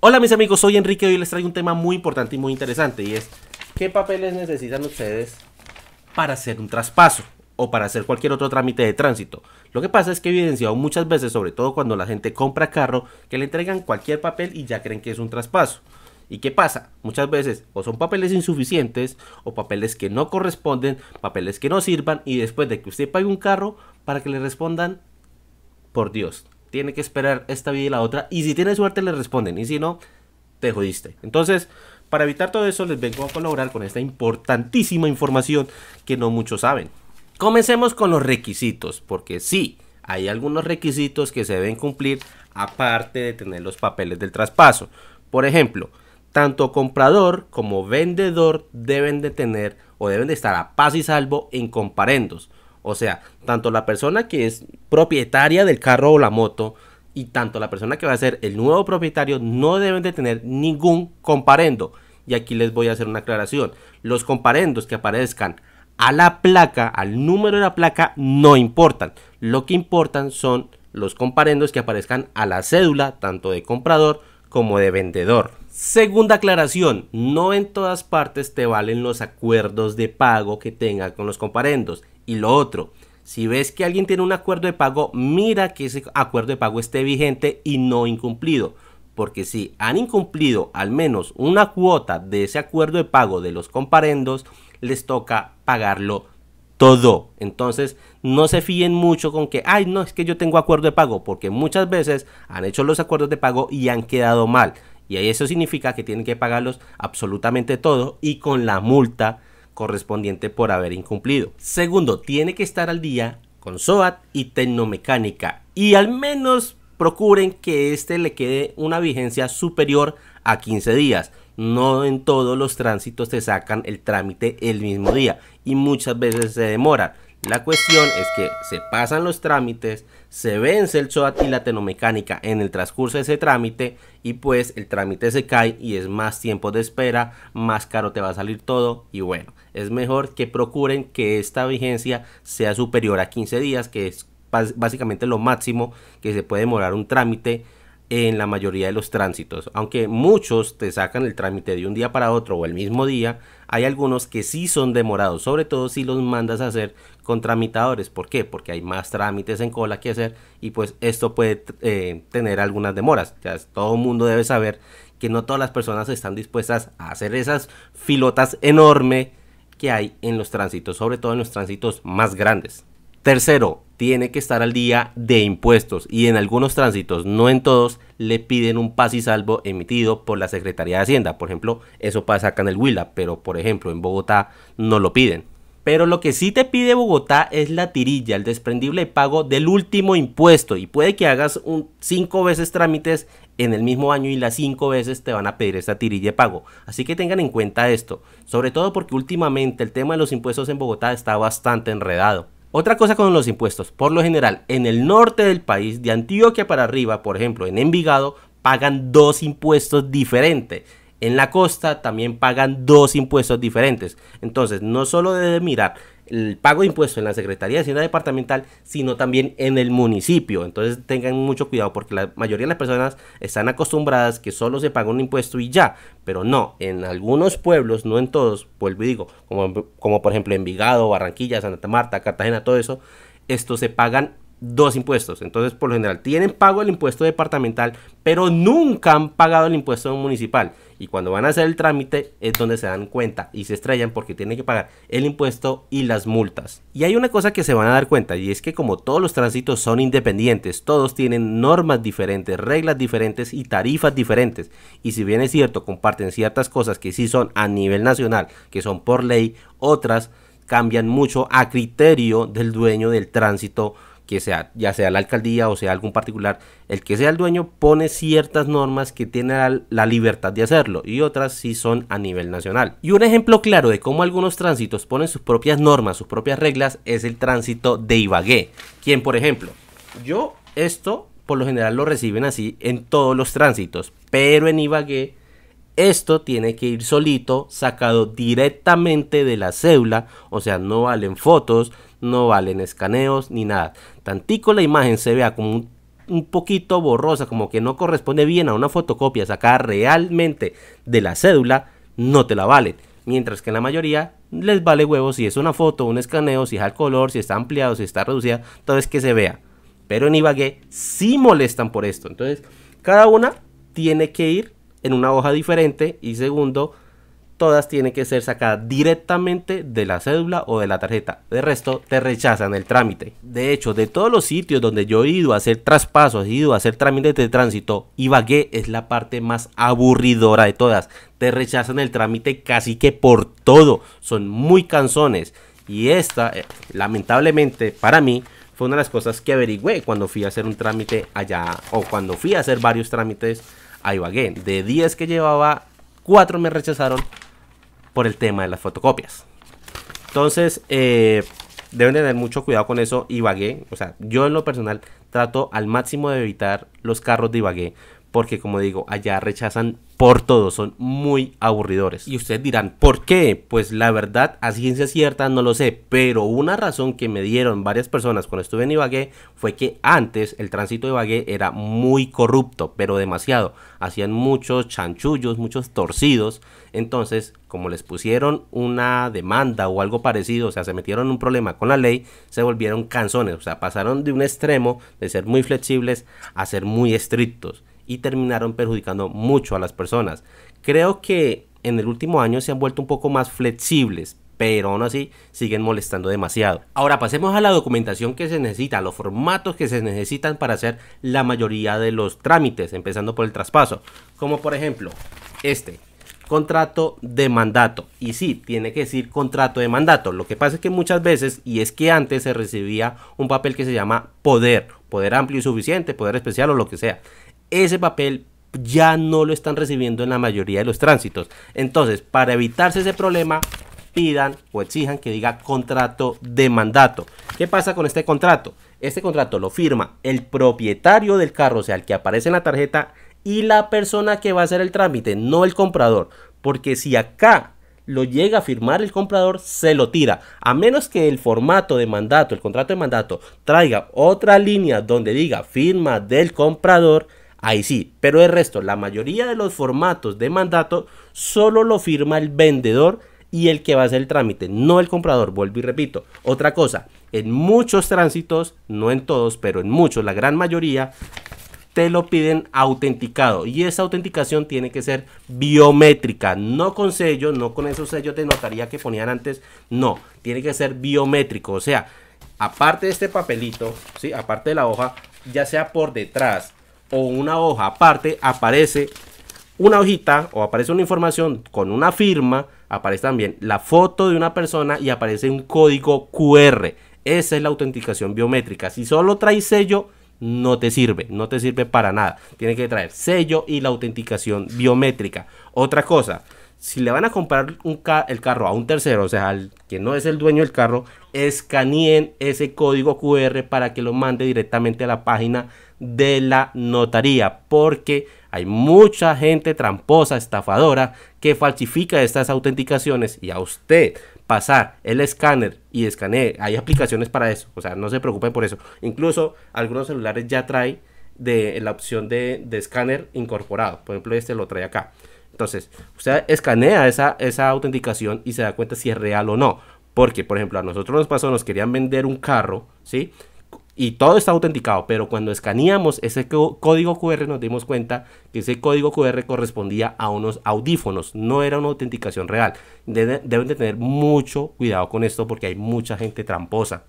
Hola mis amigos, soy Enrique y hoy les traigo un tema muy importante y muy interesante y es ¿qué papeles necesitan ustedes para hacer un traspaso o para hacer cualquier otro trámite de tránsito? Lo que pasa es que he evidenciado muchas veces, sobre todo cuando la gente compra carro, que le entregan cualquier papel y ya creen que es un traspaso. ¿Y qué pasa? Muchas veces o son papeles insuficientes o papeles que no corresponden, papeles que no sirvan y después de que usted pague un carro para que le respondan, por Dios, tiene que esperar esta vida y la otra. Y si tiene suerte, le responden. Y si no, te jodiste. Entonces, para evitar todo eso, les vengo a colaborar con esta importantísima información que no muchos saben. Comencemos con los requisitos, porque sí, hay algunos requisitos que se deben cumplir aparte de tener los papeles del traspaso. Por ejemplo, tanto comprador como vendedor deben de tener o deben de estar a paz y salvo en comparendos. O sea, tanto la persona que es propietaria del carro o la moto y tanto la persona que va a ser el nuevo propietario no deben de tener ningún comparendo. Y aquí les voy a hacer una aclaración. Los comparendos que aparezcan a la placa, al número de la placa, no importan. Lo que importan son los comparendos que aparezcan a la cédula, tanto de comprador como de vendedor. Segunda aclaración, no en todas partes te valen los acuerdos de pago que tenga con los comparendos. Y lo otro, si ves que alguien tiene un acuerdo de pago, mira que ese acuerdo de pago esté vigente y no incumplido. Porque si han incumplido al menos una cuota de ese acuerdo de pago de los comparendos, les toca pagarlo todo. Entonces, no se fíen mucho con que, ay, no, es que yo tengo acuerdo de pago, porque muchas veces han hecho los acuerdos de pago y han quedado mal. Y ahí eso significa que tienen que pagarlos absolutamente todo y con la multa correspondiente por haber incumplido. Segundo, tiene que estar al día con SOAT y Tecnomecánica y al menos procuren que este le quede una vigencia superior a 15 días. No en todos los tránsitos te sacan el trámite el mismo día y muchas veces se demora La cuestión es que se pasan los trámites, se vence el SOAT y la tenomecánica en el transcurso de ese trámite y pues el trámite se cae y es más tiempo de espera, más caro te va a salir todo y bueno, es mejor que procuren que esta vigencia sea superior a 15 días, que es básicamente lo máximo que se puede demorar un trámite en la mayoría de los tránsitos. Aunque muchos te sacan el trámite de un día para otro o el mismo día, hay algunos que sí son demorados, sobre todo si los mandas a hacer con tramitadores. ¿Por qué? Porque hay más trámites en cola que hacer y pues esto puede eh, tener algunas demoras. todo el mundo debe saber que no todas las personas están dispuestas a hacer esas filotas enormes que hay en los tránsitos, sobre todo en los tránsitos más grandes. Tercero, tiene que estar al día de impuestos y en algunos tránsitos, no en todos, le piden un pas y salvo emitido por la Secretaría de Hacienda. Por ejemplo, eso pasa acá en el Huila, pero por ejemplo en Bogotá no lo piden. Pero lo que sí te pide Bogotá es la tirilla, el desprendible pago del último impuesto. Y puede que hagas un, cinco veces trámites en el mismo año y las cinco veces te van a pedir esa tirilla de pago. Así que tengan en cuenta esto. Sobre todo porque últimamente el tema de los impuestos en Bogotá está bastante enredado. Otra cosa con los impuestos, por lo general, en el norte del país, de Antioquia para arriba, por ejemplo, en Envigado, pagan dos impuestos diferentes en la costa también pagan dos impuestos diferentes. Entonces, no solo debe mirar el pago de impuestos en la Secretaría de Hacienda Departamental, sino también en el municipio. Entonces tengan mucho cuidado porque la mayoría de las personas están acostumbradas que solo se paga un impuesto y ya. Pero no, en algunos pueblos, no en todos, vuelvo y digo, como, como por ejemplo Envigado, Barranquilla, Santa Marta, Cartagena, todo eso, estos se pagan dos impuestos. Entonces, por lo general, tienen pago el impuesto departamental, pero nunca han pagado el impuesto municipal. Y cuando van a hacer el trámite es donde se dan cuenta y se estrellan porque tienen que pagar el impuesto y las multas. Y hay una cosa que se van a dar cuenta y es que como todos los tránsitos son independientes, todos tienen normas diferentes, reglas diferentes y tarifas diferentes. Y si bien es cierto, comparten ciertas cosas que sí son a nivel nacional, que son por ley, otras cambian mucho a criterio del dueño del tránsito que sea, ya sea la alcaldía o sea algún particular, el que sea el dueño pone ciertas normas que tiene la, libertad de hacerlo y otras sí son a nivel nacional. Y un ejemplo claro de cómo algunos tránsitos ponen sus propias normas, sus propias reglas, es el tránsito de Ibagué, quien por ejemplo, yo esto por lo general lo reciben así en todos los tránsitos, pero en Ibagué esto tiene que ir solito, sacado directamente de la cédula, o sea, no valen fotos, no valen escaneos ni nada. Tantico la imagen se vea como un, poquito borrosa, como que no corresponde bien a una fotocopia sacada realmente de la cédula, no te la valen. Mientras que en la mayoría les vale huevo si es una foto, un escaneo, si es al color, si está ampliado, si está reducida, todo es que se vea. Pero en Ibagué sí molestan por esto. Entonces, cada una tiene que ir en una hoja diferente y segundo, todas tienen que ser sacadas directamente de la cédula o de la tarjeta. De resto, te rechazan el trámite. De hecho, de todos los sitios donde yo he ido a hacer traspasos, he ido a hacer trámites de tránsito, Ibagué es la parte más aburridora de todas. Te rechazan el trámite casi que por todo. Son muy canzones. Y esta, eh, lamentablemente para mí, fue una de las cosas que averigüé cuando fui a hacer un trámite allá o cuando fui a hacer varios trámites a Ibagué. De 10 que llevaba, 4 me rechazaron por el tema de las fotocopias. Entonces, eh, deben tener mucho cuidado con eso. Ibagué, o sea, yo en lo personal trato al máximo de evitar los carros de Ibagué porque como digo, allá rechazan por todo, son muy aburridores. Y ustedes dirán, ¿por qué? Pues la verdad, a ciencia cierta no lo sé, pero una razón que me dieron varias personas cuando estuve en Ibagué fue que antes el tránsito de Ibagué era muy corrupto, pero demasiado. Hacían muchos chanchullos, muchos torcidos, entonces como les pusieron una demanda o algo parecido, o sea, se metieron en un problema con la ley, se volvieron canzones, o sea, pasaron de un extremo de ser muy flexibles a ser muy estrictos y terminaron perjudicando mucho a las personas. Creo que en el último año se han vuelto un poco más flexibles, pero aún así siguen molestando demasiado. Ahora pasemos a la documentación que se necesita, a los formatos que se necesitan para hacer la mayoría de los trámites, empezando por el traspaso, como por ejemplo este. Contrato de mandato. Y sí, tiene que decir contrato de mandato. Lo que pasa es que muchas veces, y es que antes se recibía un papel que se llama poder, poder amplio y suficiente, poder especial o lo que sea ese papel ya no lo están recibiendo en la mayoría de los tránsitos. Entonces, para evitarse ese problema, pidan o exijan que diga contrato de mandato. ¿Qué pasa con este contrato? Este contrato lo firma el propietario del carro, o sea, el que aparece en la tarjeta, y la persona que va a hacer el trámite, no el comprador. Porque si acá lo llega a firmar el comprador, se lo tira. A menos que el formato de mandato, el contrato de mandato, traiga otra línea donde diga firma del comprador, ahí sí. Pero el resto, la mayoría de los formatos de mandato solo lo firma el vendedor y el que va a hacer el trámite, no el comprador. Vuelvo y repito. Otra cosa, en muchos tránsitos, no en todos, pero en muchos, la gran mayoría, te lo piden autenticado y esa autenticación tiene que ser biométrica, no con sello, no con esos sellos de notaría que ponían antes, no, tiene que ser biométrico, o sea, aparte de este papelito, aparte de la hoja, ya sea por detrás o una hoja aparte aparece una hojita o aparece una información con una firma, aparece también la foto de una persona y aparece un código QR. Esa es la autenticación biométrica. Si solo trae sello, no te sirve, no te sirve para nada. Tiene que traer sello y la autenticación biométrica. Otra cosa, si le van a comprar un el carro a un tercero, o sea, al que no es el dueño del carro, escaneen ese código QR para que lo mande directamente a la página de la notaría, porque hay mucha gente tramposa, estafadora, que falsifica estas autenticaciones y a usted pasar el escáner y escanee, hay aplicaciones para eso, o sea, no se preocupen por eso. Incluso algunos celulares ya traen la opción de escáner incorporado, por ejemplo, este lo trae acá. Entonces, usted escanea esa, esa autenticación y se da cuenta si es real o no. Porque, por ejemplo, a nosotros nos pasó, nos querían vender un carro, ¿sí? Y todo está autenticado, pero cuando escaneamos ese código QR nos dimos cuenta que ese código QR correspondía a unos audífonos, no era una autenticación real. deben tener mucho cuidado con esto porque hay mucha gente tramposa.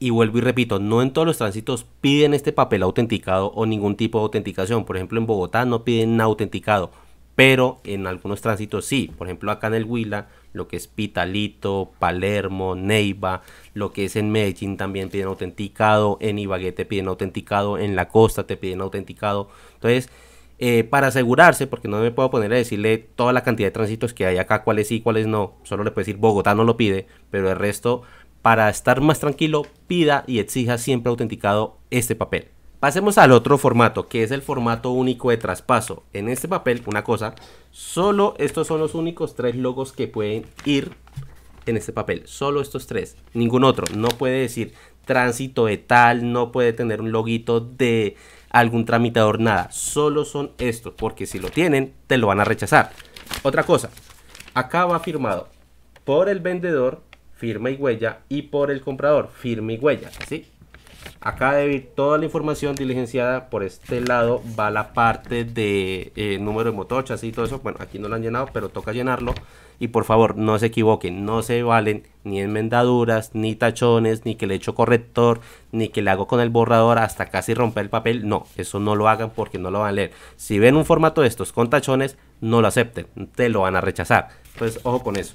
Y vuelvo y repito, no en todos los tránsitos piden este papel autenticado o ningún tipo de autenticación. Por ejemplo, en Bogotá no piden autenticado pero en algunos tránsitos sí. Por ejemplo, acá en el Huila, lo que es Pitalito, Palermo, Neiva, lo que es en Medellín también piden autenticado, en Ibagué te piden autenticado, en la costa te piden autenticado. Entonces, eh, para asegurarse, porque no me puedo poner a decirle toda la cantidad de tránsitos que hay acá, cuáles sí, cuáles no, solo le puedo decir Bogotá no lo pide, pero el resto, para estar más tranquilo, pida y exija siempre autenticado este papel. Pasemos al otro formato, que es el formato único de traspaso. En este papel, una cosa, solo estos son los únicos tres logos que pueden ir en este papel. Solo estos tres, ningún otro. No puede decir tránsito de tal, no puede tener un loguito de algún tramitador, nada. Solo son estos, porque si lo tienen, te lo van a rechazar. Otra cosa, acá va firmado por el vendedor, firma y huella, y por el comprador, firma y huella, ¿sí? Acá debe ir toda la información diligenciada. Por este lado va la parte de eh, número de motor, chasis y todo eso. Bueno, aquí no lo han llenado, pero toca llenarlo. Y por favor, no se equivoquen. No se valen ni enmendaduras, ni tachones, ni que le echo corrector, ni que le hago con el borrador hasta casi romper el papel. No, eso no lo hagan porque no lo van a leer. Si ven un formato de estos con tachones, no lo acepten. Te lo van a rechazar. Entonces, pues, ojo con eso.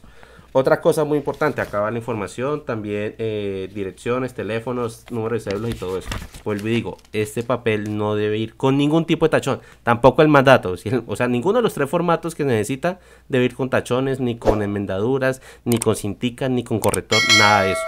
Otra cosa muy importante, acá va la información, también eh, direcciones, teléfonos, números de células y todo eso. Vuelvo digo, este papel no debe ir con ningún tipo de tachón, tampoco el mandato. O sea, ninguno de los tres formatos que necesita debe ir con tachones, ni con enmendaduras, ni con cintica, ni con corrector, nada de eso.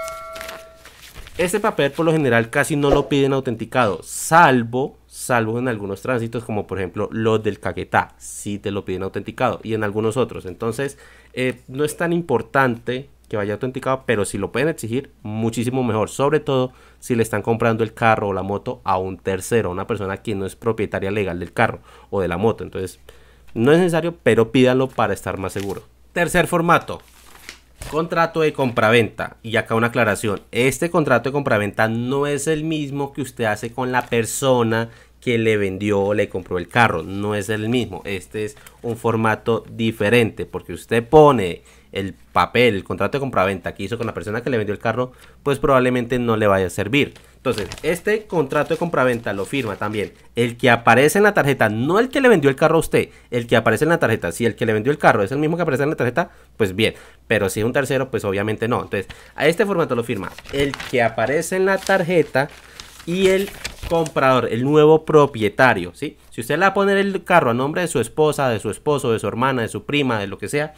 Este papel por lo general casi no lo piden autenticado, salvo salvo en algunos tránsitos, como por ejemplo los del Caquetá, si te lo piden autenticado, y en algunos otros. Entonces, eh, no es tan importante que vaya autenticado, pero si lo pueden exigir, muchísimo mejor, sobre todo si le están comprando el carro o la moto a un tercero, a una persona que no es propietaria legal del carro o de la moto. Entonces, no es necesario, pero pídalo para estar más seguro. Tercer formato, Contrato de compraventa. Y acá una aclaración. Este contrato de compraventa no es el mismo que usted hace con la persona que le vendió o le compró el carro. No es el mismo. Este es un formato diferente porque usted pone el papel, el contrato de compraventa que hizo con la persona que le vendió el carro, pues probablemente no le vaya a servir. Entonces, este contrato de compraventa lo firma también el que aparece en la tarjeta, no el que le vendió el carro a usted, el que aparece en la tarjeta. Si el que le vendió el carro es el mismo que aparece en la tarjeta, pues bien, pero si es un tercero, pues obviamente no. Entonces, a este formato lo firma el que aparece en la tarjeta y el comprador, el nuevo propietario, ¿sí? Si usted le va a poner el carro a nombre de su esposa, de su esposo, de su hermana, de su prima, de lo que sea,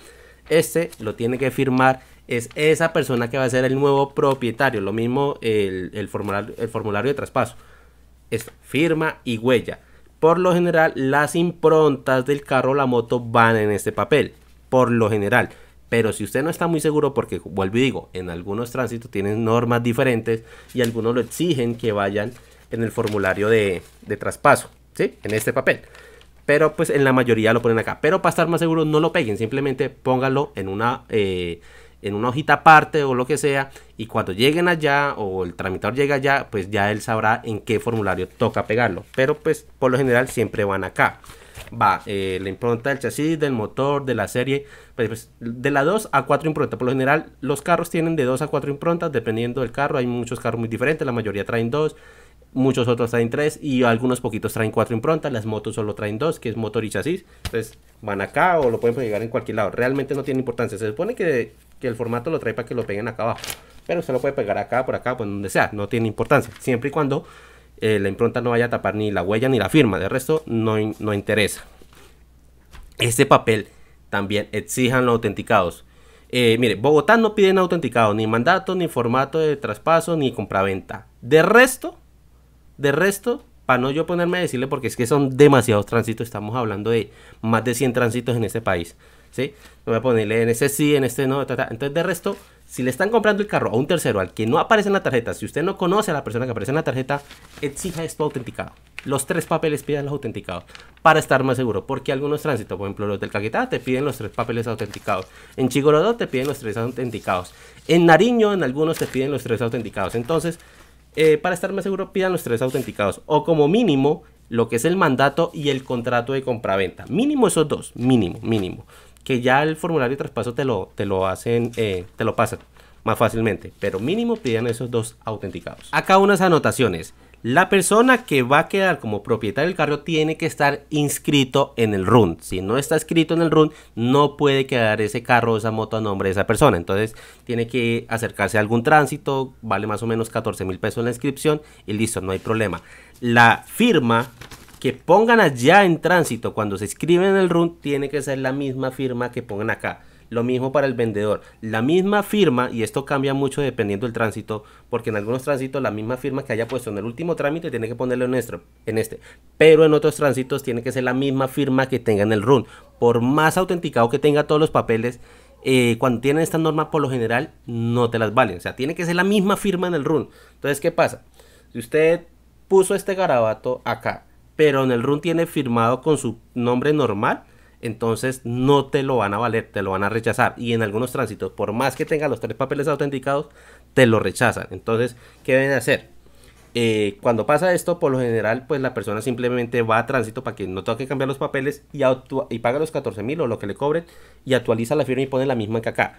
este lo tiene que firmar es esa persona que va a ser el nuevo propietario. Lo mismo el, formulario, el formulario de traspaso. Es firma y huella. Por lo general, las improntas del carro o la moto van en este papel. Por lo general. Pero si usted no está muy seguro, porque vuelvo y digo, en algunos tránsitos tienen normas diferentes y algunos lo exigen que vayan en el formulario de, de traspaso, ¿sí? En este papel. Pero pues en la mayoría lo ponen acá. Pero para estar más seguro no lo peguen. Simplemente pónganlo en una, eh, en una hojita aparte o lo que sea. Y cuando lleguen allá o el tramitador llega allá, pues ya él sabrá en qué formulario toca pegarlo. Pero pues por lo general siempre van acá. Va eh, la impronta del chasis, del motor, de la serie. Pues, pues, de la 2 a 4 improntas. Por lo general los carros tienen de 2 a 4 improntas dependiendo del carro. Hay muchos carros muy diferentes. La mayoría traen 2 muchos otros traen tres y algunos poquitos traen cuatro improntas, las motos solo traen dos, que es motor y chasis, entonces van acá o lo pueden pegar en cualquier lado, realmente no tiene importancia, se supone que, el formato lo trae para que lo peguen acá abajo, pero se lo puede pegar acá, por acá, por donde sea, no tiene importancia, siempre y cuando eh, la impronta no vaya a tapar ni la huella ni la firma, de resto no, no interesa. Este papel también exijan los autenticados. Eh, mire, Bogotá no piden autenticados. ni mandato, ni formato de traspaso, ni compraventa. De resto, de resto, para no yo ponerme a decirle, porque es que son demasiados tránsitos, estamos hablando de más de 100 tránsitos en este país. ¿Sí? voy a ponerle en ese sí, en este no, entonces de resto, si le están comprando el carro a un tercero al que no aparece en la tarjeta, si usted no conoce a la persona que aparece en la tarjeta, exija esto autenticado. Los tres papeles piden los autenticados para estar más seguro, porque algunos tránsitos, por ejemplo los del Caquetá, te piden los tres papeles autenticados. En Chigorodó te piden los tres autenticados. En Nariño, en algunos te piden los tres autenticados. Entonces, eh, para estar más seguro, pidan los tres autenticados. O como mínimo, lo que es el mandato y el contrato de compraventa. Mínimo esos dos, mínimo, mínimo. Que ya el formulario de traspaso te lo, te lo hacen, eh, te lo pasan más fácilmente. Pero mínimo pidan esos dos autenticados. Acá unas anotaciones. La persona que va a quedar como propietario del carro tiene que estar inscrito en el RUN. Si no está inscrito en el RUN, no puede quedar ese carro esa moto a nombre de esa persona. Entonces, tiene que acercarse a algún tránsito, vale más o menos 14 mil pesos la inscripción y listo, no hay problema. La firma que pongan allá en tránsito cuando se inscriben en el RUN tiene que ser la misma firma que pongan acá. Lo mismo para el vendedor. La misma firma, y esto cambia mucho dependiendo del tránsito, porque en algunos tránsitos la misma firma que haya puesto en el último trámite tiene que ponerlo en este, en este. Pero en otros tránsitos tiene que ser la misma firma que tenga en el RUN. Por más autenticado que tenga todos los papeles, eh, cuando tienen esta norma por lo general no te las valen. O sea, tiene que ser la misma firma en el RUN. Entonces, ¿qué pasa? Si usted puso este garabato acá, pero en el RUN tiene firmado con su nombre normal, entonces no te lo van a valer, te lo van a rechazar. Y en algunos tránsitos, por más que tenga los tres papeles autenticados, te lo rechazan. Entonces, ¿qué deben hacer? Eh, cuando pasa esto, por lo general, pues la persona simplemente va a tránsito para que no tenga que cambiar los papeles y, y paga los 14 mil o lo que le cobren y actualiza la firma y pone la misma que acá.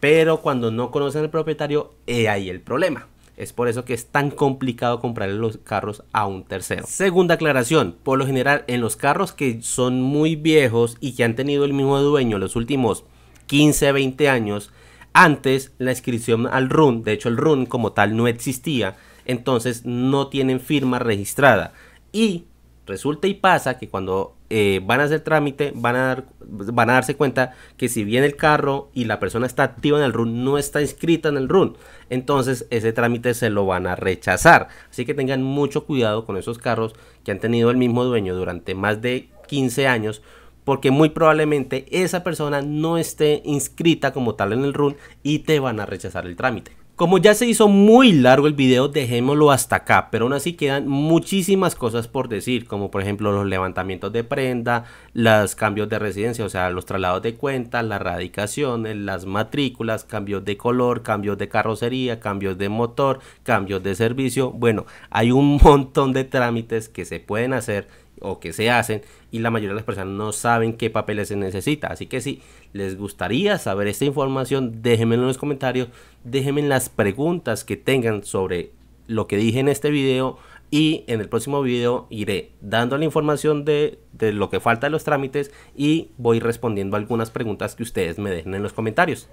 Pero cuando no conocen al propietario, eh, ahí el problema. Es por eso que es tan complicado comprar los carros a un tercero. Segunda aclaración, por lo general en los carros que son muy viejos y que han tenido el mismo dueño los últimos 15, 20 años, antes la inscripción al RUN, de hecho el RUN como tal no existía, entonces no tienen firma registrada. Y Resulta y pasa que cuando eh, van a hacer trámite, van a, dar, van a darse cuenta que si bien el carro y la persona está activa en el RUN, no está inscrita en el RUN. Entonces ese trámite se lo van a rechazar. Así que tengan mucho cuidado con esos carros que han tenido el mismo dueño durante más de 15 años porque muy probablemente esa persona no esté inscrita como tal en el RUN y te van a rechazar el trámite. Como ya se hizo muy largo el video, dejémoslo hasta acá, pero aún así quedan muchísimas cosas por decir, como por ejemplo los levantamientos de prenda, los cambios de residencia, o sea, los traslados de cuentas, las radicaciones, las matrículas, cambios de color, cambios de carrocería, cambios de motor, cambios de servicio. Bueno, hay un montón de trámites que se pueden hacer o que se hacen y la mayoría de las personas no saben qué papeles se necesita. Así que si les gustaría saber esta información, déjenme en los comentarios, déjenme las preguntas que tengan sobre lo que dije en este video y en el próximo video iré dando la información de, de lo que falta de los trámites y voy respondiendo algunas preguntas que ustedes me dejen en los comentarios.